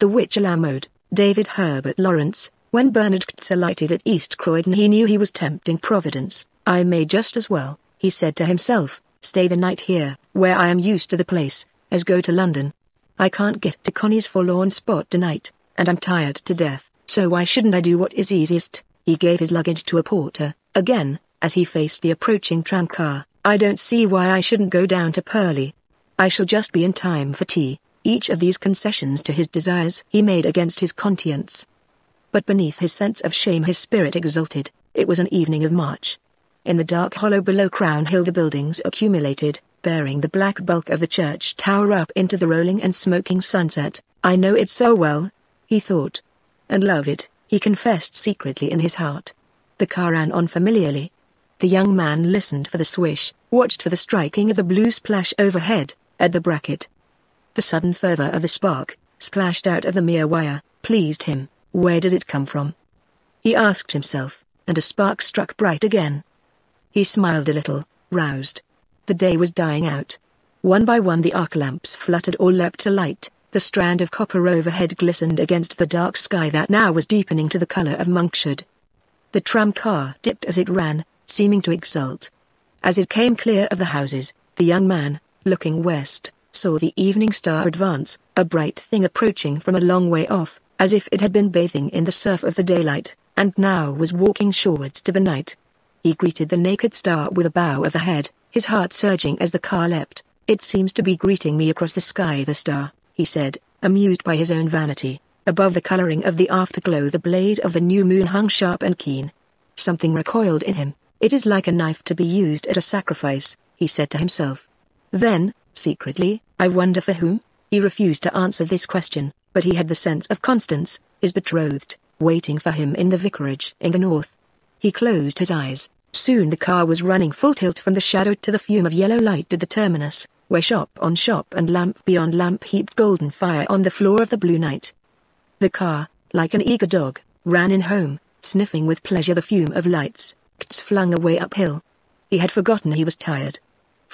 The Witch Alamode, David Herbert Lawrence, when Bernard Kutz alighted at East Croydon he knew he was tempting Providence, I may just as well, he said to himself, stay the night here, where I am used to the place, as go to London. I can't get to Connie's forlorn spot tonight, and I'm tired to death, so why shouldn't I do what is easiest? He gave his luggage to a porter, again, as he faced the approaching tramcar. I don't see why I shouldn't go down to Purley. I shall just be in time for tea. Each of these concessions to his desires he made against his conscience. But beneath his sense of shame his spirit exulted, it was an evening of March. In the dark hollow below Crown Hill the buildings accumulated, bearing the black bulk of the church tower up into the rolling and smoking sunset. I know it so well, he thought. And love it, he confessed secretly in his heart. The car ran on familiarly. The young man listened for the swish, watched for the striking of the blue splash overhead, at the bracket, the sudden fervor of the spark, splashed out of the mere wire, pleased him. Where does it come from? He asked himself, and a spark struck bright again. He smiled a little, roused. The day was dying out. One by one the arc lamps fluttered or leapt alight, the strand of copper overhead glistened against the dark sky that now was deepening to the color of monkshood. The tram car dipped as it ran, seeming to exult. As it came clear of the houses, the young man, looking west, saw the evening star advance, a bright thing approaching from a long way off, as if it had been bathing in the surf of the daylight, and now was walking shorewards to the night. He greeted the naked star with a bow of the head, his heart surging as the car leapt. It seems to be greeting me across the sky, the star, he said, amused by his own vanity. Above the coloring of the afterglow, the blade of the new moon hung sharp and keen. Something recoiled in him. It is like a knife to be used at a sacrifice, he said to himself. Then, secretly, I wonder for whom? He refused to answer this question, but he had the sense of Constance, his betrothed, waiting for him in the vicarage in the north. He closed his eyes. Soon the car was running full tilt from the shadow to the fume of yellow light to the terminus, where shop on shop and lamp beyond lamp heaped golden fire on the floor of the blue night. The car, like an eager dog, ran in home, sniffing with pleasure the fume of lights. Kts flung away uphill. He had forgotten he was tired.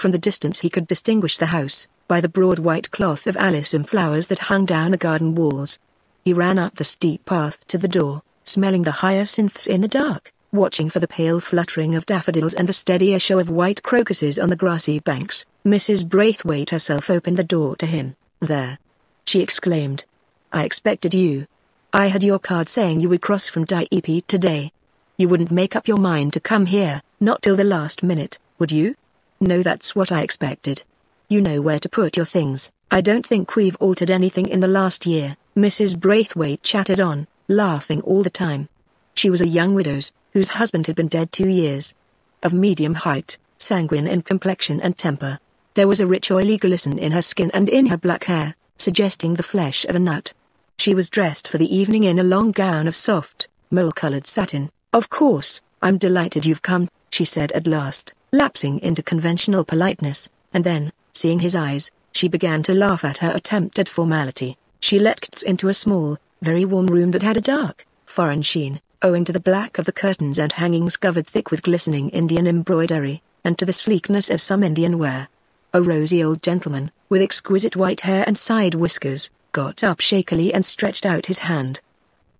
From the distance he could distinguish the house, by the broad white cloth of alyssum flowers that hung down the garden walls. He ran up the steep path to the door, smelling the hyacinths in the dark, watching for the pale fluttering of daffodils and the steadier show of white crocuses on the grassy banks. Mrs. Braithwaite herself opened the door to him. There! she exclaimed. I expected you. I had your card saying you would cross from Dieppe today. You wouldn't make up your mind to come here, not till the last minute, would you? No, that's what I expected. You know where to put your things. I don't think we've altered anything in the last year, Mrs. Braithwaite chattered on, laughing all the time. She was a young widow's whose husband had been dead two years. Of medium height, sanguine in complexion and temper. There was a rich oily glisten in her skin and in her black hair, suggesting the flesh of a nut. She was dressed for the evening in a long gown of soft, mole-colored satin. Of course, I'm delighted you've come, she said at last lapsing into conventional politeness, and then, seeing his eyes, she began to laugh at her attempt at formality. She let Kitz into a small, very warm room that had a dark, foreign sheen, owing to the black of the curtains and hangings covered thick with glistening Indian embroidery, and to the sleekness of some Indian wear. A rosy old gentleman, with exquisite white hair and side whiskers, got up shakily and stretched out his hand.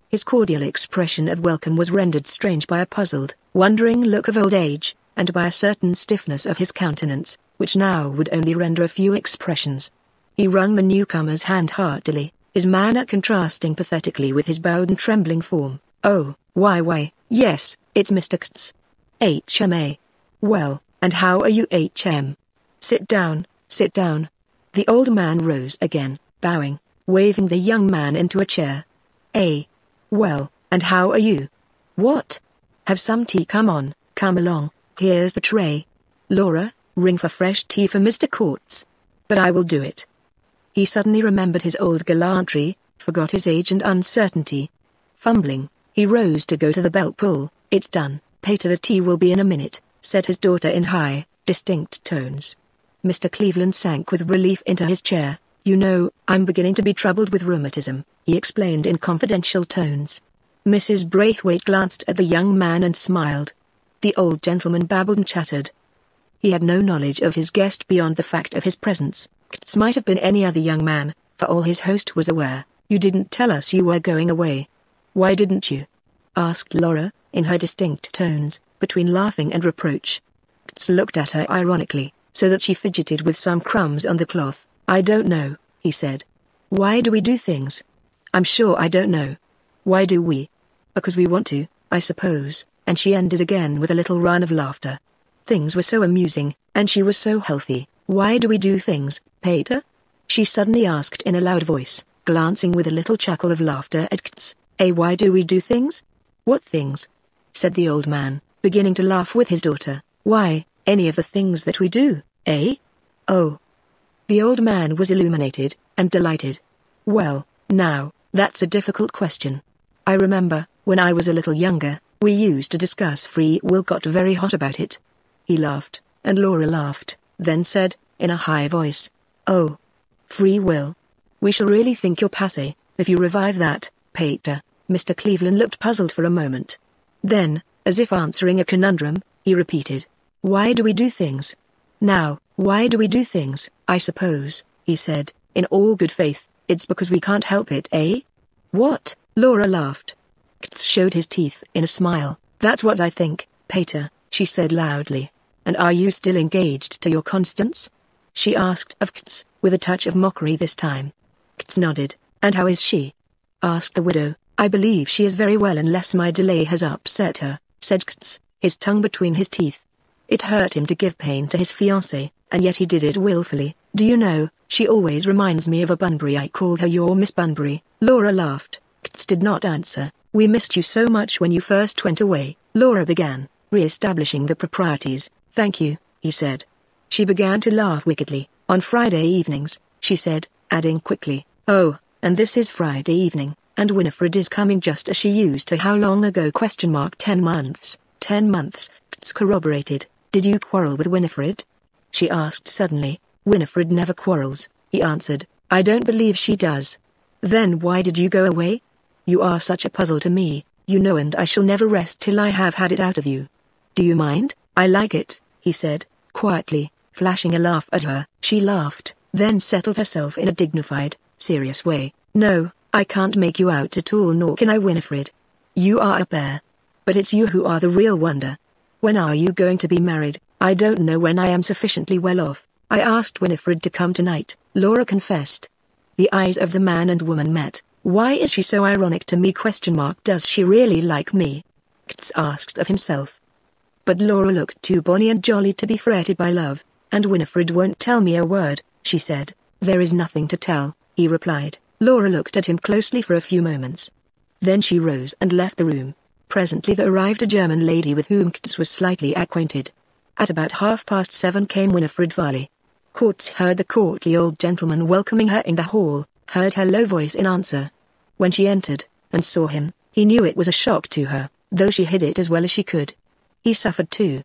His cordial expression of welcome was rendered strange by a puzzled, wondering look of old age, and by a certain stiffness of his countenance, which now would only render a few expressions. He wrung the newcomer's hand heartily, his manner contrasting pathetically with his bowed and trembling form. Oh, why why, yes, it's Mr. Kts. HMA. Well, and how are you HM? Sit down, sit down. The old man rose again, bowing, waving the young man into a chair. A. Well, and how are you? What? Have some tea come on, come along. Here's the tray. Laura, ring for fresh tea for Mr. Courts. But I will do it. He suddenly remembered his old gallantry, forgot his age and uncertainty. Fumbling, he rose to go to the belt pull. It's done, Peter the tea will be in a minute, said his daughter in high, distinct tones. Mr. Cleveland sank with relief into his chair. You know, I'm beginning to be troubled with rheumatism, he explained in confidential tones. Mrs. Braithwaite glanced at the young man and smiled. The old gentleman babbled and chattered. He had no knowledge of his guest beyond the fact of his presence. Kts might have been any other young man, for all his host was aware. You didn't tell us you were going away. Why didn't you? asked Laura, in her distinct tones, between laughing and reproach. Kts looked at her ironically, so that she fidgeted with some crumbs on the cloth. I don't know, he said. Why do we do things? I'm sure I don't know. Why do we? Because we want to, I suppose and she ended again with a little run of laughter. Things were so amusing, and she was so healthy. Why do we do things, Peter? She suddenly asked in a loud voice, glancing with a little chuckle of laughter at Kts. Eh, why do we do things? What things? said the old man, beginning to laugh with his daughter. Why, any of the things that we do, eh? Oh. The old man was illuminated, and delighted. Well, now, that's a difficult question. I remember, when I was a little younger, we used to discuss free will got very hot about it. He laughed, and Laura laughed, then said, in a high voice, Oh. Free will. We shall really think you're passe, if you revive that, Pater. Mr. Cleveland looked puzzled for a moment. Then, as if answering a conundrum, he repeated, Why do we do things? Now, why do we do things, I suppose, he said, in all good faith, it's because we can't help it, eh? What? Laura laughed. Ktz showed his teeth in a smile. That's what I think, Pater, she said loudly. And are you still engaged to your Constance? She asked of Ktz with a touch of mockery this time. Ktz nodded. And how is she? asked the widow. I believe she is very well unless my delay has upset her, said Ktz, his tongue between his teeth. It hurt him to give pain to his fiancée, and yet he did it willfully. Do you know, she always reminds me of a Bunbury I call her your Miss Bunbury. Laura laughed. Ktz did not answer. We missed you so much when you first went away, Laura began, re-establishing the proprieties. Thank you, he said. She began to laugh wickedly. On Friday evenings, she said, adding quickly, Oh, and this is Friday evening, and Winifred is coming just as she used to how long ago question mark ten months, ten months, It's corroborated. Did you quarrel with Winifred? She asked suddenly. Winifred never quarrels, he answered. I don't believe she does. Then why did you go away? You are such a puzzle to me, you know, and I shall never rest till I have had it out of you. Do you mind? I like it, he said, quietly, flashing a laugh at her. She laughed, then settled herself in a dignified, serious way. No, I can't make you out at all, nor can I, Winifred. You are a bear. But it's you who are the real wonder. When are you going to be married? I don't know when I am sufficiently well off. I asked Winifred to come tonight, Laura confessed. The eyes of the man and woman met. Why is she so ironic to me question mark does she really like me? Kts asked of himself. But Laura looked too bonny and jolly to be fretted by love, and Winifred won't tell me a word, she said. There is nothing to tell, he replied. Laura looked at him closely for a few moments. Then she rose and left the room. Presently there arrived a German lady with whom Kts was slightly acquainted. At about half past seven came Winifred Varley. Courts heard the courtly old gentleman welcoming her in the hall, heard her low voice in answer. When she entered, and saw him, he knew it was a shock to her, though she hid it as well as she could. He suffered too.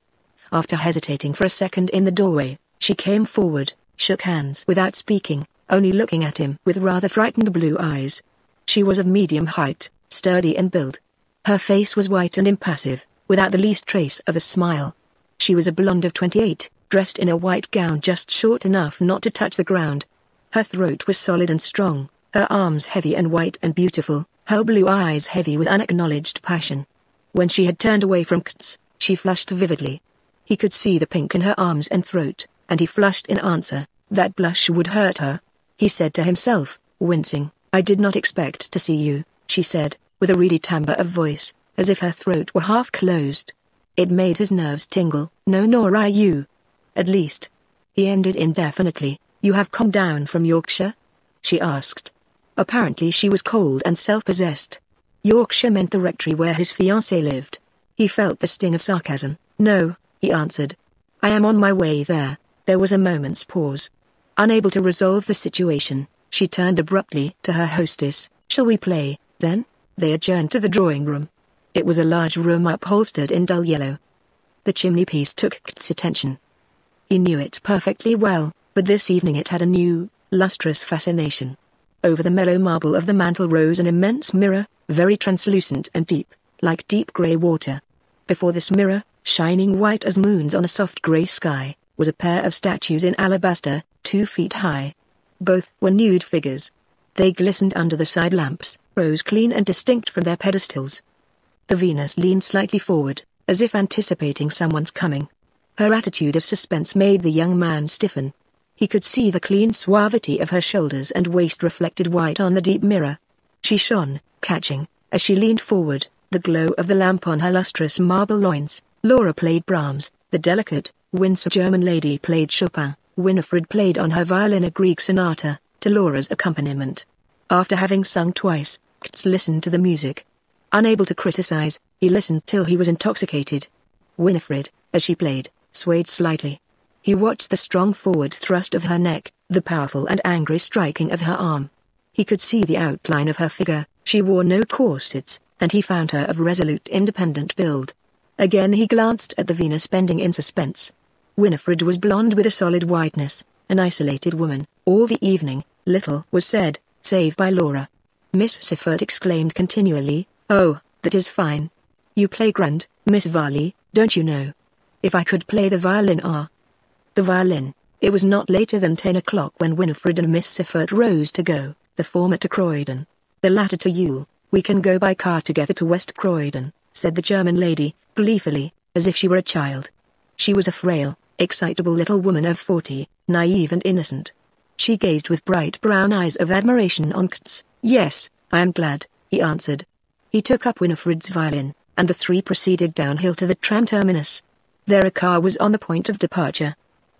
After hesitating for a second in the doorway, she came forward, shook hands without speaking, only looking at him with rather frightened blue eyes. She was of medium height, sturdy in build. Her face was white and impassive, without the least trace of a smile. She was a blonde of 28, dressed in a white gown just short enough not to touch the ground, her throat was solid and strong, her arms heavy and white and beautiful, her blue eyes heavy with unacknowledged passion. When she had turned away from Kts, she flushed vividly. He could see the pink in her arms and throat, and he flushed in answer. That blush would hurt her. He said to himself, wincing, I did not expect to see you, she said, with a reedy timbre of voice, as if her throat were half closed. It made his nerves tingle. No nor I you. At least. He ended indefinitely. You have come down from Yorkshire? she asked. Apparently she was cold and self-possessed. Yorkshire meant the rectory where his fiancée lived. He felt the sting of sarcasm. No, he answered. I am on my way there. There was a moment's pause. Unable to resolve the situation, she turned abruptly to her hostess. Shall we play, then? They adjourned to the drawing room. It was a large room upholstered in dull yellow. The chimney piece took Kit's attention. He knew it perfectly well, but this evening it had a new, lustrous fascination. Over the mellow marble of the mantel rose an immense mirror, very translucent and deep, like deep grey water. Before this mirror, shining white as moons on a soft grey sky, was a pair of statues in alabaster, two feet high. Both were nude figures. They glistened under the side lamps, rose clean and distinct from their pedestals. The Venus leaned slightly forward, as if anticipating someone's coming. Her attitude of suspense made the young man stiffen, he could see the clean suavity of her shoulders and waist reflected white on the deep mirror. She shone, catching, as she leaned forward, the glow of the lamp on her lustrous marble loins. Laura played Brahms, the delicate, Windsor German lady played Chopin, Winifred played on her violin a Greek sonata, to Laura's accompaniment. After having sung twice, Kts listened to the music. Unable to criticize, he listened till he was intoxicated. Winifred, as she played, swayed slightly, he watched the strong forward thrust of her neck, the powerful and angry striking of her arm. He could see the outline of her figure, she wore no corsets, and he found her of resolute independent build. Again he glanced at the Venus bending in suspense. Winifred was blonde with a solid whiteness, an isolated woman, all the evening, little was said, save by Laura. Miss Siffert exclaimed continually, Oh, that is fine. You play grand, Miss Varley, don't you know? If I could play the violin ah, the violin. It was not later than ten o'clock when Winifred and Miss Siffert rose to go, the former to Croydon, the latter to Yule. We can go by car together to West Croydon, said the German lady, gleefully, as if she were a child. She was a frail, excitable little woman of forty, naive and innocent. She gazed with bright brown eyes of admiration on Kts. Yes, I am glad, he answered. He took up Winifred's violin, and the three proceeded downhill to the tram terminus. There, a car was on the point of departure.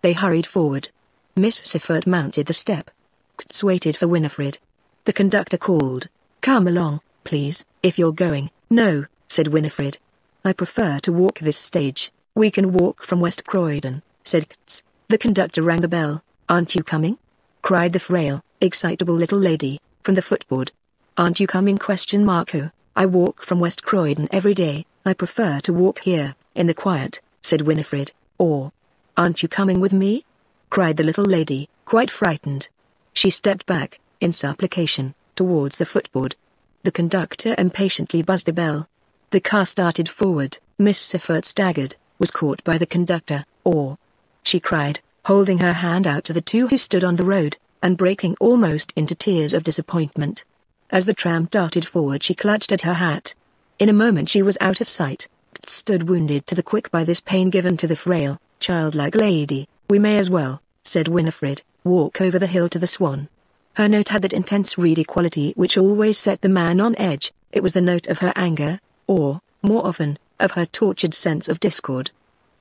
They hurried forward. Miss Sifford mounted the step. Kutz waited for Winifred. The conductor called, Come along, please, if you're going. No, said Winifred. I prefer to walk this stage. We can walk from West Croydon, said Kutz. The conductor rang the bell. Aren't you coming? cried the frail, excitable little lady, from the footboard. Aren't you coming? Question Marco. I walk from West Croydon every day. I prefer to walk here, in the quiet, said Winifred, or, Aren't you coming with me? cried the little lady, quite frightened. She stepped back, in supplication, towards the footboard. The conductor impatiently buzzed the bell. The car started forward. Miss Siffert staggered, was caught by the conductor, or she cried, holding her hand out to the two who stood on the road, and breaking almost into tears of disappointment. As the tram darted forward she clutched at her hat. In a moment she was out of sight, stood wounded to the quick by this pain given to the frail, Childlike lady, we may as well, said Winifred, walk over the hill to the swan. Her note had that intense reedy quality which always set the man on edge, it was the note of her anger, or, more often, of her tortured sense of discord.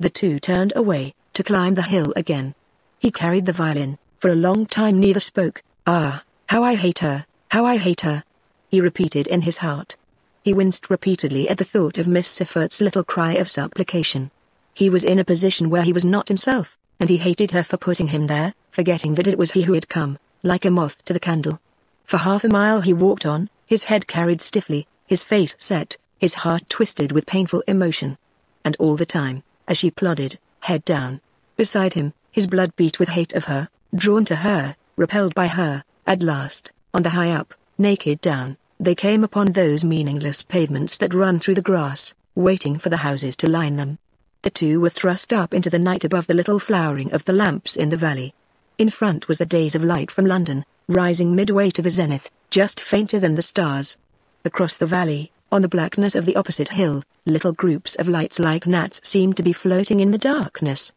The two turned away, to climb the hill again. He carried the violin, for a long time neither spoke. Ah, how I hate her, how I hate her, he repeated in his heart. He winced repeatedly at the thought of Miss Siffert's little cry of supplication. He was in a position where he was not himself, and he hated her for putting him there, forgetting that it was he who had come, like a moth to the candle. For half a mile he walked on, his head carried stiffly, his face set, his heart twisted with painful emotion. And all the time, as she plodded, head down, beside him, his blood beat with hate of her, drawn to her, repelled by her, at last, on the high up, naked down, they came upon those meaningless pavements that run through the grass, waiting for the houses to line them. The two were thrust up into the night above the little flowering of the lamps in the valley. In front was the days of light from London, rising midway to the zenith, just fainter than the stars. Across the valley, on the blackness of the opposite hill, little groups of lights like gnats seemed to be floating in the darkness.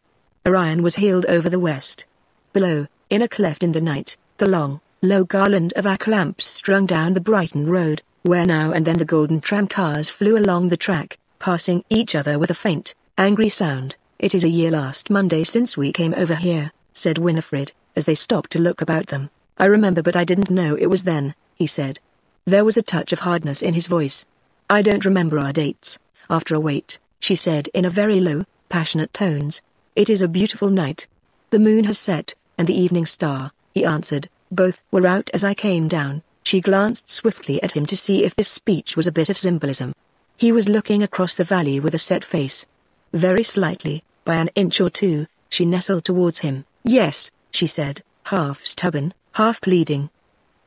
Orion was heeled over the west. Below, in a cleft in the night, the long, low garland of arc lamps strung down the Brighton road, where now and then the golden tram cars flew along the track, passing each other with a faint, angry sound. It is a year last Monday since we came over here, said Winifred, as they stopped to look about them. I remember but I didn't know it was then, he said. There was a touch of hardness in his voice. I don't remember our dates. After a wait, she said in a very low, passionate tones. It is a beautiful night. The moon has set, and the evening star, he answered, both were out as I came down. She glanced swiftly at him to see if this speech was a bit of symbolism. He was looking across the valley with a set face, very slightly, by an inch or two, she nestled towards him. Yes, she said, half stubborn, half pleading.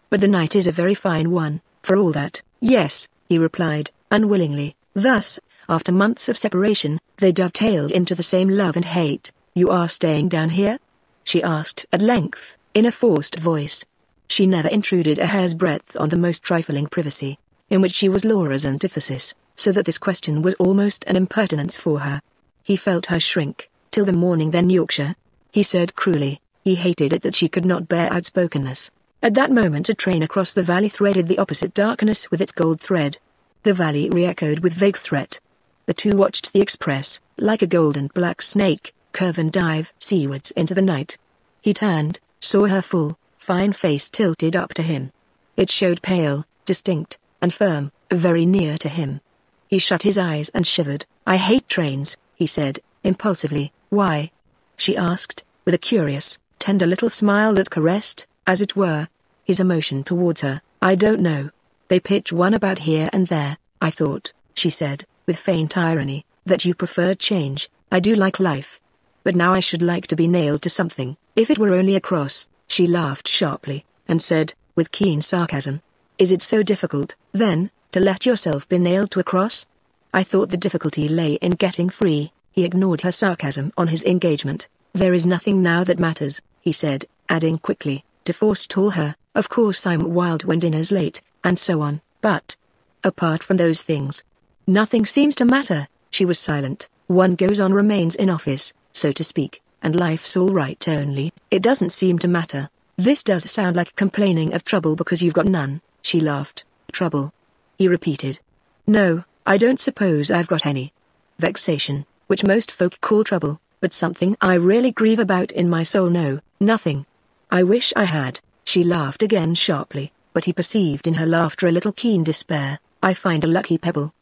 But the night is a very fine one, for all that. Yes, he replied, unwillingly. Thus, after months of separation, they dovetailed into the same love and hate. You are staying down here? She asked at length, in a forced voice. She never intruded a hair's breadth on the most trifling privacy, in which she was Laura's antithesis, so that this question was almost an impertinence for her. He felt her shrink, till the morning then Yorkshire. He said cruelly, he hated it that she could not bear outspokenness. At that moment a train across the valley threaded the opposite darkness with its gold thread. The valley re-echoed with vague threat. The two watched the express, like a gold and black snake, curve and dive seawards into the night. He turned, saw her full, fine face tilted up to him. It showed pale, distinct, and firm, very near to him. He shut his eyes and shivered. I hate trains, he said, impulsively. Why? she asked, with a curious, tender little smile that caressed, as it were, his emotion towards her. I don't know. They pitch one about here and there, I thought, she said, with faint irony, that you prefer change. I do like life. But now I should like to be nailed to something, if it were only a cross. She laughed sharply, and said, with keen sarcasm, Is it so difficult, then, to let yourself be nailed to a cross? I thought the difficulty lay in getting free. He ignored her sarcasm on his engagement. There is nothing now that matters, he said, adding quickly, to forestall her, of course I'm wild when dinner's late, and so on, but... Apart from those things, nothing seems to matter, she was silent. One goes on remains in office, so to speak, and life's all right only, it doesn't seem to matter. This does sound like complaining of trouble because you've got none, she laughed. Trouble? He repeated. No, I don't suppose I've got any. Vexation, which most folk call trouble, but something I really grieve about in my soul no, nothing. I wish I had. She laughed again sharply, but he perceived in her laughter a little keen despair. I find a lucky pebble.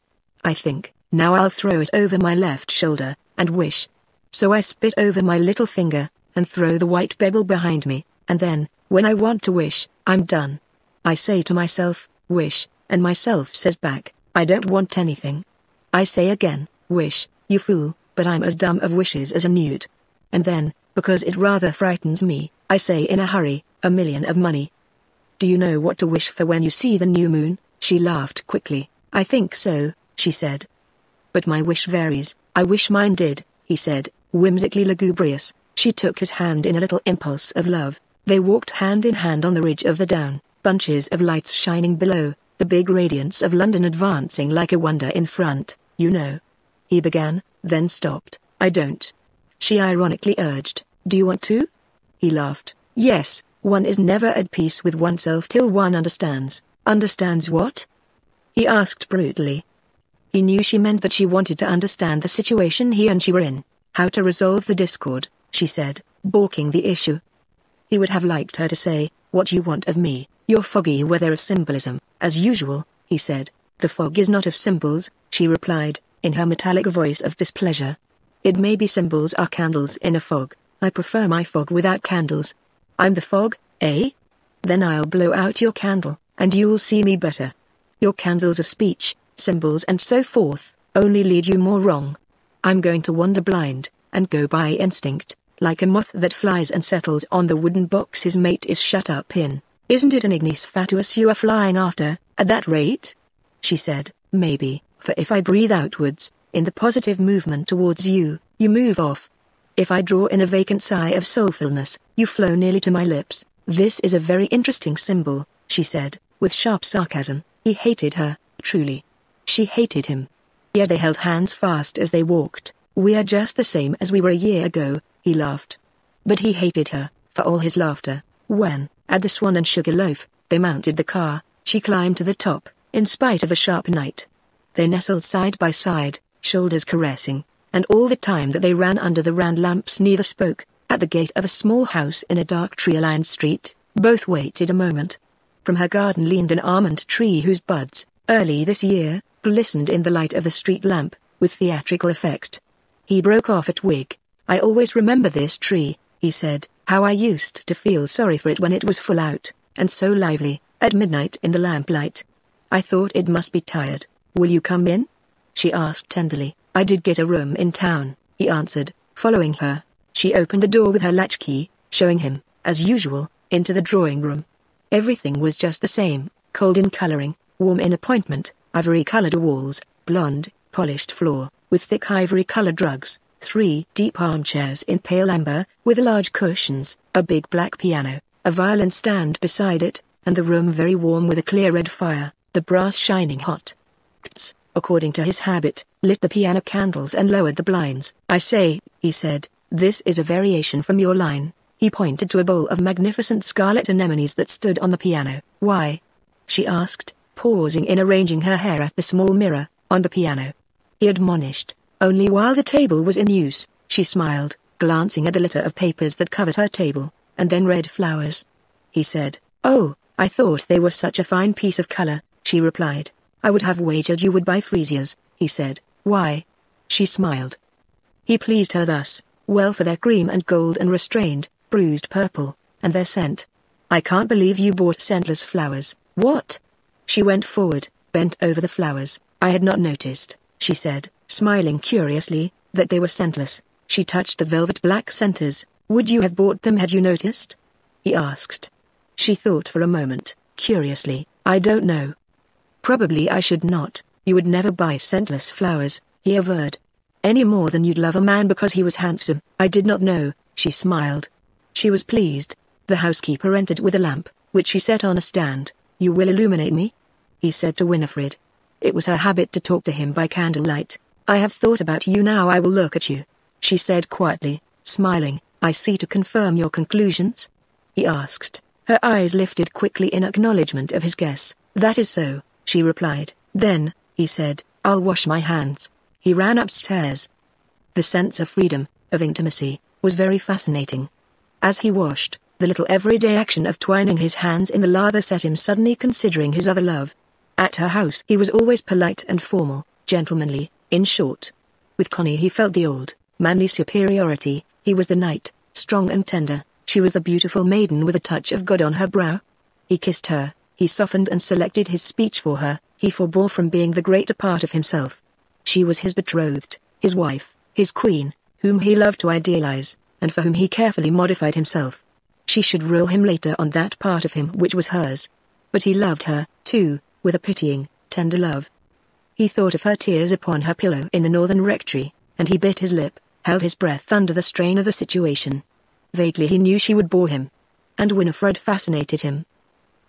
I think, now I'll throw it over my left shoulder, and wish. So I spit over my little finger, and throw the white pebble behind me, and then, when I want to wish, I'm done. I say to myself, wish, and myself says back, I don't want anything. I say again, wish, you fool, but I'm as dumb of wishes as a newt. And then, because it rather frightens me, I say in a hurry, a million of money. Do you know what to wish for when you see the new moon? She laughed quickly. I think so, she said. But my wish varies, I wish mine did, he said, whimsically lugubrious. She took his hand in a little impulse of love. They walked hand in hand on the ridge of the down, bunches of lights shining below, the big radiance of London advancing like a wonder in front, you know. He began, then stopped. I don't. She ironically urged, Do you want to? He laughed, Yes, one is never at peace with oneself till one understands. Understands what? He asked brutally. He knew she meant that she wanted to understand the situation he and she were in, how to resolve the discord, she said, balking the issue. He would have liked her to say, What you want of me, your foggy weather of symbolism, as usual, he said. The fog is not of symbols, she replied, in her metallic voice of displeasure. It may be symbols are candles in a fog. I prefer my fog without candles. I'm the fog, eh? Then I'll blow out your candle, and you'll see me better. Your candles of speech, symbols and so forth, only lead you more wrong. I'm going to wander blind, and go by instinct, like a moth that flies and settles on the wooden box his mate is shut up in. Isn't it an ignis fatuus you are flying after, at that rate? She said, maybe, for if I breathe outwards, in the positive movement towards you, you move off. If I draw in a vacant sigh of soulfulness, you flow nearly to my lips. This is a very interesting symbol, she said, with sharp sarcasm. He hated her, truly. She hated him. Yet they held hands fast as they walked. We are just the same as we were a year ago, he laughed. But he hated her, for all his laughter. When, at the Swan and Sugar Loaf, they mounted the car, she climbed to the top, in spite of the sharp night. They nestled side by side, shoulders caressing, and all the time that they ran under the round lamps neither spoke, at the gate of a small house in a dark tree-lined street, both waited a moment. From her garden leaned an almond tree whose buds, early this year, glistened in the light of the street lamp, with theatrical effect. He broke off at Wig. I always remember this tree, he said, how I used to feel sorry for it when it was full out, and so lively, at midnight in the lamplight. I thought it must be tired. Will you come in? She asked tenderly. I did get a room in town, he answered, following her. She opened the door with her latchkey, showing him, as usual, into the drawing room. Everything was just the same, cold in colouring, warm in appointment, ivory-coloured walls, blonde, polished floor, with thick ivory-coloured rugs, three deep armchairs in pale amber, with large cushions, a big black piano, a violin stand beside it, and the room very warm with a clear red fire, the brass shining hot. Kts, according to his habit, lit the piano candles and lowered the blinds. I say, he said, this is a variation from your line. He pointed to a bowl of magnificent scarlet anemones that stood on the piano. Why? she asked, pausing in arranging her hair at the small mirror, on the piano. He admonished, only while the table was in use, she smiled, glancing at the litter of papers that covered her table, and then red flowers. He said, Oh, I thought they were such a fine piece of color, she replied. I would have wagered you would buy freesias, he said. Why? She smiled. He pleased her thus, well for their cream and gold and restrained, bruised purple, and their scent. I can't believe you bought scentless flowers. What? She went forward, bent over the flowers. I had not noticed, she said smiling curiously, that they were scentless. She touched the velvet black centers. Would you have bought them had you noticed? He asked. She thought for a moment, curiously, I don't know. Probably I should not, you would never buy scentless flowers, he averred. Any more than you'd love a man because he was handsome. I did not know, she smiled. She was pleased. The housekeeper entered with a lamp, which she set on a stand. You will illuminate me? He said to Winifred. It was her habit to talk to him by candlelight, I have thought about you now I will look at you, she said quietly, smiling, I see to confirm your conclusions? He asked, her eyes lifted quickly in acknowledgement of his guess. That is so, she replied. Then, he said, I'll wash my hands. He ran upstairs. The sense of freedom, of intimacy, was very fascinating. As he washed, the little everyday action of twining his hands in the lather set him suddenly considering his other love. At her house he was always polite and formal, gentlemanly, in short, with Connie he felt the old, manly superiority, he was the knight, strong and tender, she was the beautiful maiden with a touch of God on her brow. He kissed her, he softened and selected his speech for her, he forbore from being the greater part of himself. She was his betrothed, his wife, his queen, whom he loved to idealize, and for whom he carefully modified himself. She should rule him later on that part of him which was hers. But he loved her, too, with a pitying, tender love, he thought of her tears upon her pillow in the Northern Rectory, and he bit his lip, held his breath under the strain of the situation. Vaguely he knew she would bore him. And Winifred fascinated him.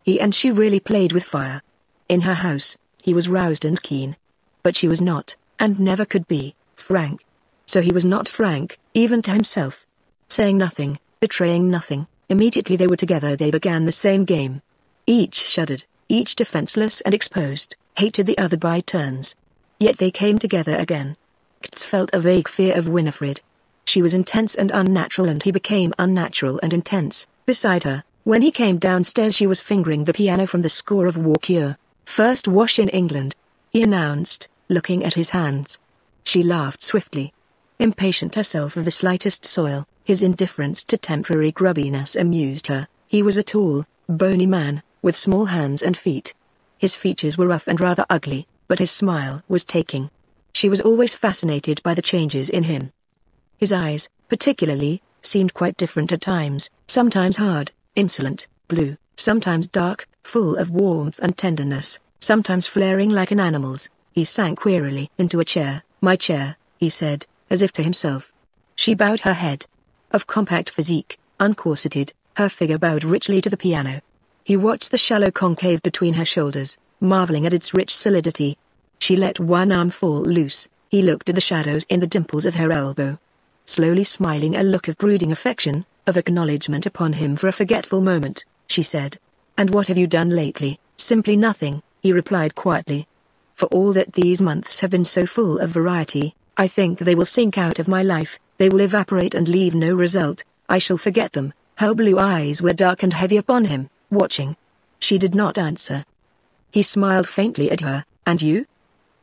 He and she really played with fire. In her house, he was roused and keen. But she was not, and never could be, frank. So he was not frank, even to himself. Saying nothing, betraying nothing, immediately they were together they began the same game. Each shuddered, each defenseless and exposed hated the other by turns. Yet they came together again. Kts felt a vague fear of Winifred. She was intense and unnatural and he became unnatural and intense. Beside her, when he came downstairs she was fingering the piano from the score of War Cure, First Wash in England. He announced, looking at his hands. She laughed swiftly. Impatient herself of the slightest soil, his indifference to temporary grubbiness amused her. He was a tall, bony man, with small hands and feet, his features were rough and rather ugly, but his smile was taking. She was always fascinated by the changes in him. His eyes, particularly, seemed quite different at times, sometimes hard, insolent, blue, sometimes dark, full of warmth and tenderness, sometimes flaring like an animal's. He sank wearily into a chair. My chair, he said, as if to himself. She bowed her head. Of compact physique, uncorseted, her figure bowed richly to the piano. He watched the shallow concave between her shoulders, marveling at its rich solidity. She let one arm fall loose, he looked at the shadows in the dimples of her elbow. Slowly smiling a look of brooding affection, of acknowledgement upon him for a forgetful moment, she said. And what have you done lately? Simply nothing, he replied quietly. For all that these months have been so full of variety, I think they will sink out of my life, they will evaporate and leave no result, I shall forget them. Her blue eyes were dark and heavy upon him, watching. She did not answer. He smiled faintly at her, and you?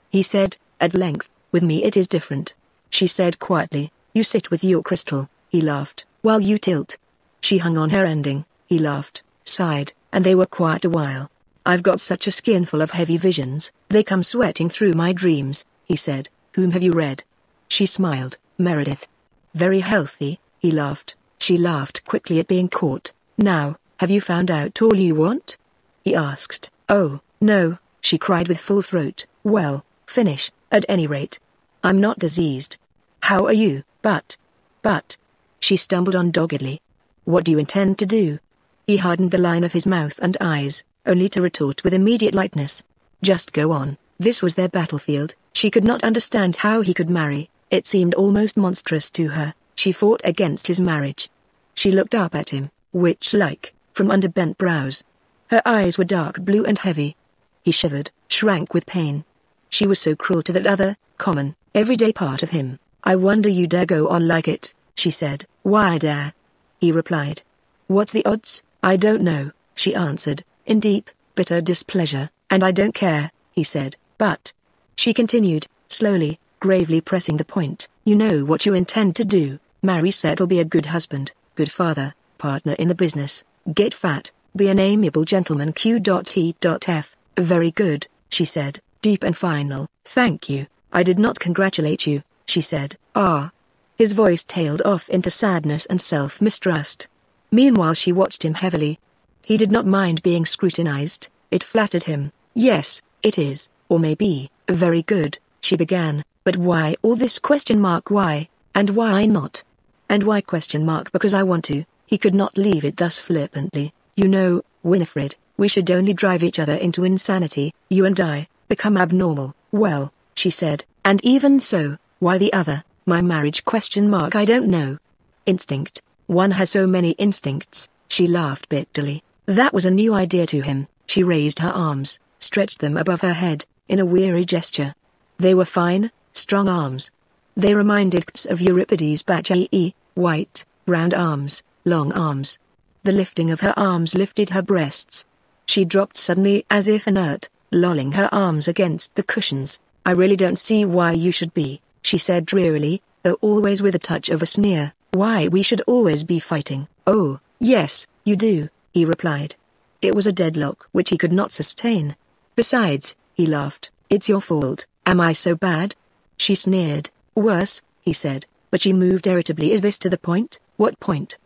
He said, at length, with me it is different. She said quietly, you sit with your crystal, he laughed, while you tilt. She hung on her ending, he laughed, sighed, and they were quiet a while. I've got such a skin full of heavy visions, they come sweating through my dreams, he said, whom have you read? She smiled, Meredith. Very healthy, he laughed. She laughed quickly at being caught. Now, have you found out all you want? He asked. Oh, no, she cried with full throat. Well, finish, at any rate. I'm not diseased. How are you, but? But? She stumbled on doggedly. What do you intend to do? He hardened the line of his mouth and eyes, only to retort with immediate lightness. Just go on. This was their battlefield. She could not understand how he could marry. It seemed almost monstrous to her. She fought against his marriage. She looked up at him, witch like from under bent brows. Her eyes were dark blue and heavy. He shivered, shrank with pain. She was so cruel to that other, common, everyday part of him. I wonder you dare go on like it, she said. Why dare? He replied. What's the odds? I don't know, she answered, in deep, bitter displeasure, and I don't care, he said, but. She continued, slowly, gravely pressing the point. You know what you intend to do. Marry Seth will be a good husband, good father, partner in the business, Get fat, be an amiable gentleman Q.T.F. Very good, she said, deep and final. Thank you, I did not congratulate you, she said. Ah. His voice tailed off into sadness and self-mistrust. Meanwhile she watched him heavily. He did not mind being scrutinized, it flattered him. Yes, it is, or maybe, very good, she began, but why all this question mark why, and why not? And why question mark because I want to, he could not leave it thus flippantly. You know, Winifred, we should only drive each other into insanity, you and I, become abnormal. Well, she said, and even so, why the other, my marriage question mark I don't know. Instinct. One has so many instincts, she laughed bitterly. That was a new idea to him. She raised her arms, stretched them above her head, in a weary gesture. They were fine, strong arms. They reminded of Euripides' Bacchae, white, round arms, long arms. The lifting of her arms lifted her breasts. She dropped suddenly as if inert, lolling her arms against the cushions. I really don't see why you should be, she said drearily, though always with a touch of a sneer, why we should always be fighting. Oh, yes, you do, he replied. It was a deadlock which he could not sustain. Besides, he laughed, it's your fault, am I so bad? She sneered, worse, he said, but she moved irritably. Is this to the point? What point?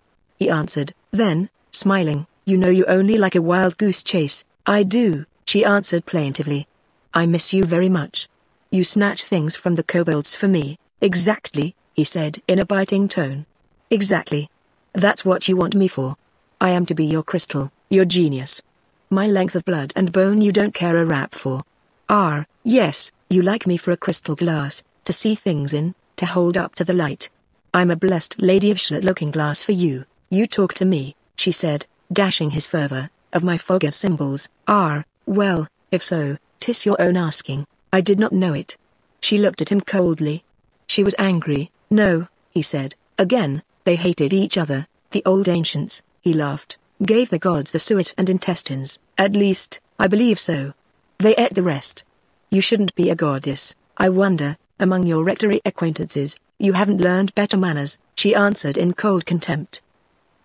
he answered. Then, smiling, you know you only like a wild goose chase. I do, she answered plaintively. I miss you very much. You snatch things from the kobolds for me. Exactly, he said in a biting tone. Exactly. That's what you want me for. I am to be your crystal, your genius. My length of blood and bone you don't care a rap for. Ah, yes, you like me for a crystal glass, to see things in, to hold up to the light. I'm a blessed lady of sh looking glass for you. You talk to me, she said, dashing his fervor, of my fog of symbols, are, ah, well, if so, tis your own asking, I did not know it. She looked at him coldly. She was angry, no, he said, again, they hated each other, the old ancients, he laughed, gave the gods the suet and intestines, at least, I believe so. They ate the rest. You shouldn't be a goddess, I wonder, among your rectory acquaintances, you haven't learned better manners, she answered in cold contempt.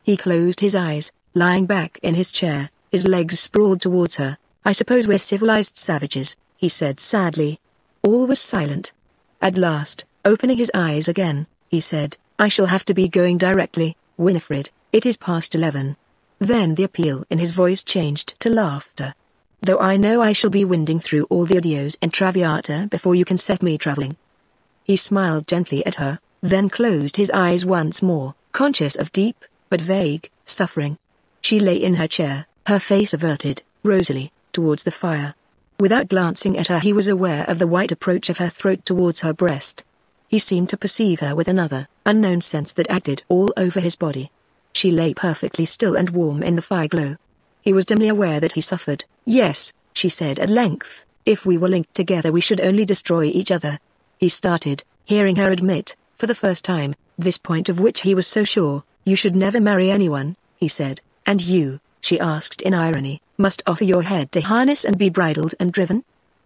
He closed his eyes, lying back in his chair, his legs sprawled towards her. I suppose we're civilized savages, he said sadly. All was silent. At last, opening his eyes again, he said, I shall have to be going directly, Winifred, it is past eleven. Then the appeal in his voice changed to laughter. Though I know I shall be winding through all the adios and traviata before you can set me travelling. He smiled gently at her, then closed his eyes once more, conscious of deep but vague, suffering. She lay in her chair, her face averted, rosily, towards the fire. Without glancing at her he was aware of the white approach of her throat towards her breast. He seemed to perceive her with another, unknown sense that acted all over his body. She lay perfectly still and warm in the fire glow. He was dimly aware that he suffered. Yes, she said at length, if we were linked together we should only destroy each other. He started, hearing her admit, for the first time, this point of which he was so sure, you should never marry anyone, he said, and you, she asked in irony, must offer your head to harness and be bridled and driven?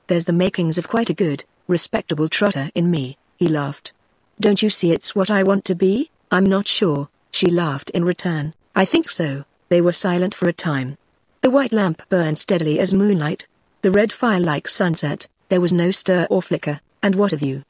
There's the makings of quite a good, respectable trotter in me, he laughed. Don't you see it's what I want to be? I'm not sure, she laughed in return. I think so. They were silent for a time. The white lamp burned steadily as moonlight. The red fire like sunset, there was no stir or flicker. And what of you?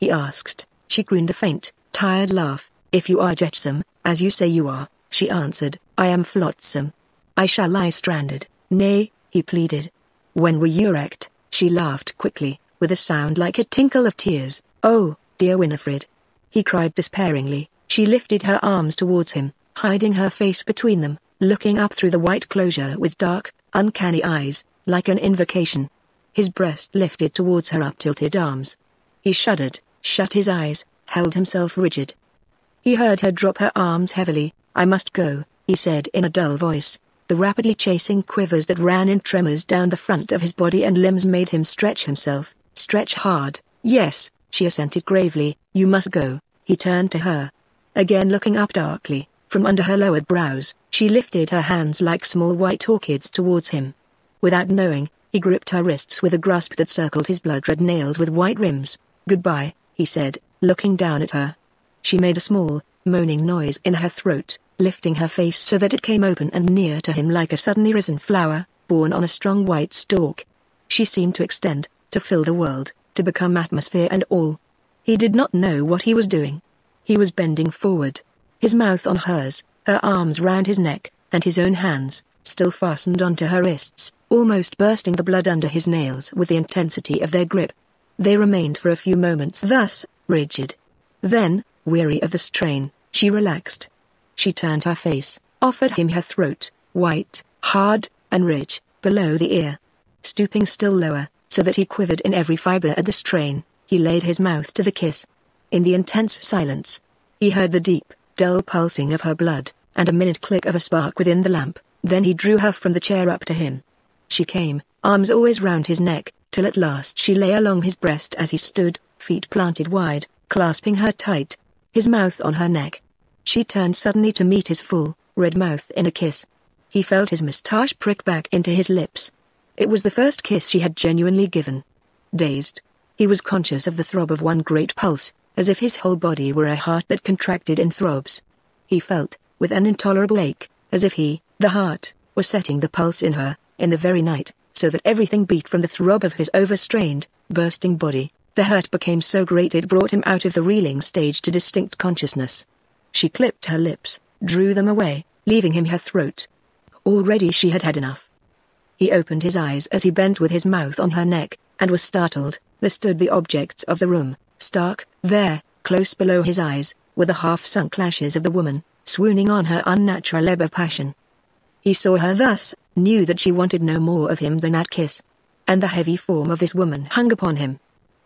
He asked. She grinned a faint, tired laugh. If you are jetsam, as you say you are, she answered, I am flotsam. I shall lie stranded. Nay, he pleaded. When were you wrecked? She laughed quickly, with a sound like a tinkle of tears. Oh, dear Winifred. He cried despairingly. She lifted her arms towards him, hiding her face between them, looking up through the white closure with dark, uncanny eyes, like an invocation. His breast lifted towards her uptilted arms. He shuddered, shut his eyes, held himself rigid, he heard her drop her arms heavily. I must go, he said in a dull voice. The rapidly chasing quivers that ran in tremors down the front of his body and limbs made him stretch himself, stretch hard. Yes, she assented gravely, you must go. He turned to her. Again looking up darkly, from under her lowered brows, she lifted her hands like small white orchids towards him. Without knowing, he gripped her wrists with a grasp that circled his blood-red nails with white rims. Goodbye, he said, looking down at her. She made a small, moaning noise in her throat, lifting her face so that it came open and near to him like a suddenly risen flower, borne on a strong white stalk. She seemed to extend, to fill the world, to become atmosphere and all. He did not know what he was doing. He was bending forward, his mouth on hers, her arms round his neck, and his own hands, still fastened onto her wrists, almost bursting the blood under his nails with the intensity of their grip. They remained for a few moments thus, rigid. Then, Weary of the strain, she relaxed. She turned her face, offered him her throat, white, hard, and rich, below the ear. Stooping still lower, so that he quivered in every fiber at the strain, he laid his mouth to the kiss. In the intense silence, he heard the deep, dull pulsing of her blood, and a minute click of a spark within the lamp, then he drew her from the chair up to him. She came, arms always round his neck, till at last she lay along his breast as he stood, feet planted wide, clasping her tight, his mouth on her neck. She turned suddenly to meet his full, red mouth in a kiss. He felt his moustache prick back into his lips. It was the first kiss she had genuinely given. Dazed, he was conscious of the throb of one great pulse, as if his whole body were a heart that contracted in throbs. He felt, with an intolerable ache, as if he, the heart, was setting the pulse in her, in the very night, so that everything beat from the throb of his overstrained, bursting body. The hurt became so great it brought him out of the reeling stage to distinct consciousness. She clipped her lips, drew them away, leaving him her throat. Already she had had enough. He opened his eyes as he bent with his mouth on her neck, and was startled. There stood the objects of the room, stark, there, close below his eyes, were the half-sunk lashes of the woman, swooning on her unnatural ebb of passion. He saw her thus, knew that she wanted no more of him than that kiss. And the heavy form of this woman hung upon him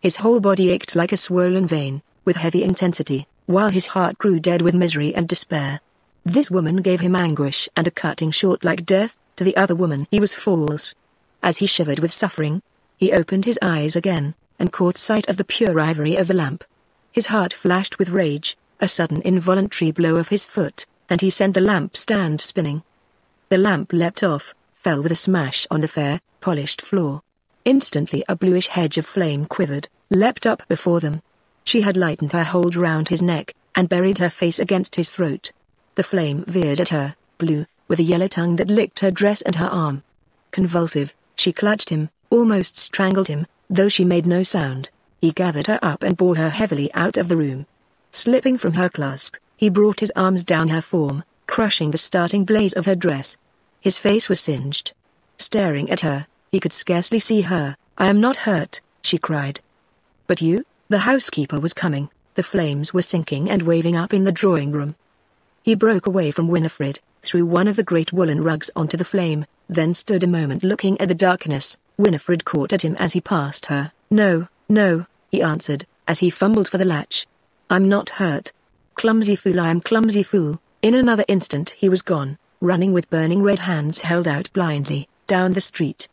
his whole body ached like a swollen vein, with heavy intensity, while his heart grew dead with misery and despair. This woman gave him anguish and a cutting short like death, to the other woman he was false. As he shivered with suffering, he opened his eyes again, and caught sight of the pure ivory of the lamp. His heart flashed with rage, a sudden involuntary blow of his foot, and he sent the lamp stand spinning. The lamp leapt off, fell with a smash on the fair, polished floor. Instantly a bluish hedge of flame quivered, leapt up before them. She had lightened her hold round his neck, and buried her face against his throat. The flame veered at her, blue, with a yellow tongue that licked her dress and her arm. Convulsive, she clutched him, almost strangled him, though she made no sound. He gathered her up and bore her heavily out of the room. Slipping from her clasp, he brought his arms down her form, crushing the starting blaze of her dress. His face was singed. Staring at her, he could scarcely see her. I am not hurt, she cried, but you? The housekeeper was coming. The flames were sinking and waving up in the drawing room. He broke away from Winifred, threw one of the great woolen rugs onto the flame, then stood a moment looking at the darkness. Winifred caught at him as he passed her. No, no, he answered, as he fumbled for the latch. I'm not hurt. Clumsy fool I am clumsy fool. In another instant he was gone, running with burning red hands held out blindly, down the street.